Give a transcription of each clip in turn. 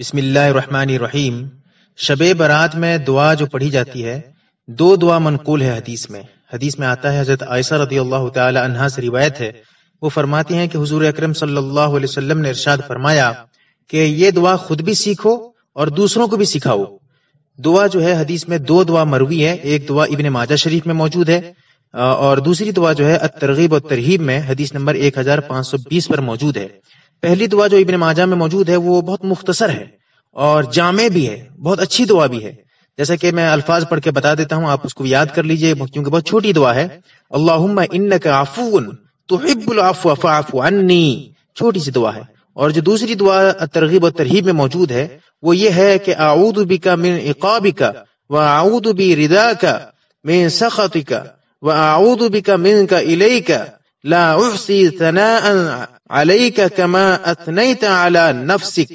بسم اللہ الرحمن الرحیم شب برات میں دعا جو پڑھی جاتی ہے دو دعا منقول ہے حدیث میں حدیث میں آتا ہے حضرت عائشہ رضی اللہ تعالی عنہ سے روایت ہے وہ فرماتی ہیں کہ حضور اکرم صلی اللہ علیہ وسلم نے ارشاد فرمایا کہ یہ دعا خود بھی سیکھو اور دوسروں کو بھی سکھاؤ دعا جو ہے حدیث میں دو دعا مروی ہے ایک دعا ابن ماجہ شریف میں موجود ہے اور دوسری دعا جو ہے الترغیب و ترہیب میں حدیث نمبر 1520 پر موجود ہے پہلی دعا جو ابن ماجہ میں موجود ہے وہ بہت مختصر ہے اور جامع بھی ہے بہت اچھی دعا بھی ہے جیسا کہ میں الفاظ پڑھ کے بتا دیتا ہوں آپ اس کو یاد کر لیجئے کیونکہ بہت چھوٹی دعا ہے اللہ عنی چھوٹی سی دعا ہے اور جو دوسری دعا ترغیب و ترہیب میں موجود ہے وہ یہ ہے کہ آؤد بی کا من اقاب کا و آؤد بی ردا کا من سخت کا و آؤد بی کا من کا الی کا لا کما اثنیت علی نفسک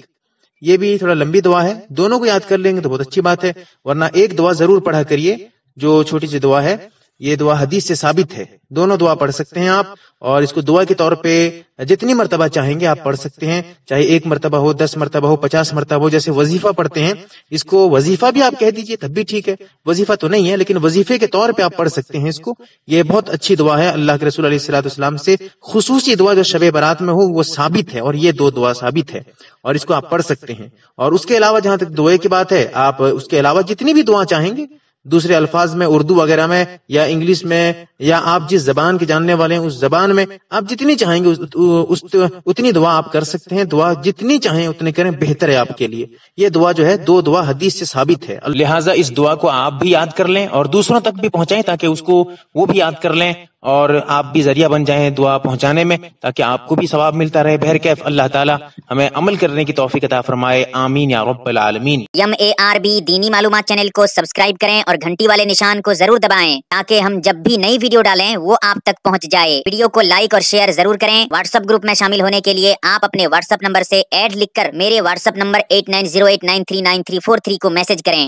یہ بھی تھوڑا لمبی دعا ہے دونوں کو یاد کر لیں گے تو بہت اچھی بات ہے ورنہ ایک دعا ضرور پڑھا کریے جو چھوٹی سی دعا ہے یہ دعا حدیث سے ثابت ہے دونوں دعا پڑھ سکتے ہیں آپ اور اس کو دعا کے طور پہ جتنی مرتبہ چاہیں گے آپ پڑھ سکتے ہیں چاہے ایک مرتبہ ہو دس مرتبہ ہو پچاس مرتبہ ہو جیسے وظیفہ پڑھتے ہیں اس کو وظیفہ بھی آپ کہہ دیجئے تب بھی ٹھیک ہے وظیفہ تو نہیں ہے لیکن وظیفے کے طور پہ آپ پڑھ سکتے ہیں اس کو یہ بہت اچھی دعا ہے اللہ کے رسول علیہ السلاۃ اسلام سے خصوصی دعا جو شب برات میں ہو وہ ثابت ہے اور یہ دو دعا ثابت ہے اور اس کو آپ پڑھ سکتے ہیں اور اس کے علاوہ جہاں تک دعے کی بات ہے آپ اس کے علاوہ جتنی بھی دعا چاہیں گے دوسرے الفاظ میں اردو وغیرہ میں یا انگلش میں یا آپ جس زبان کے جاننے والے ہیں اس زبان میں آپ جتنی چاہیں گے اتنی دعا آپ کر سکتے ہیں دعا جتنی چاہیں اتنی کریں بہتر ہے آپ کے لیے یہ دعا جو ہے دو دعا حدیث سے ثابت ہے لہٰذا اس دعا کو آپ بھی یاد کر لیں اور دوسروں تک بھی پہنچائیں تاکہ اس کو وہ بھی یاد کر لیں اور آپ بھی ذریعہ بن جائیں دعا پہنچانے میں تاکہ آپ کو بھی ثواب ملتا رہے بہر کیف اللہ تعالیٰ ہمیں عمل کرنے کی توفیق عطا فرمائے آمین یا رب العالمین یم اے آر بی دینی معلومات چینل کو سبسکرائب کریں اور گھنٹی والے نشان کو ضرور دبائیں تاکہ ہم جب بھی نئی ویڈیو ڈالیں وہ آپ تک پہنچ جائے ویڈیو کو لائک اور شیئر ضرور کریں واٹس اپ گروپ میں شامل ہونے کے لیے آپ اپنے واٹس اپ نمبر سے ایڈ لکھ کر میرے WhatsApp number eight nine zero eight nine three nine three four three کو میسج کریں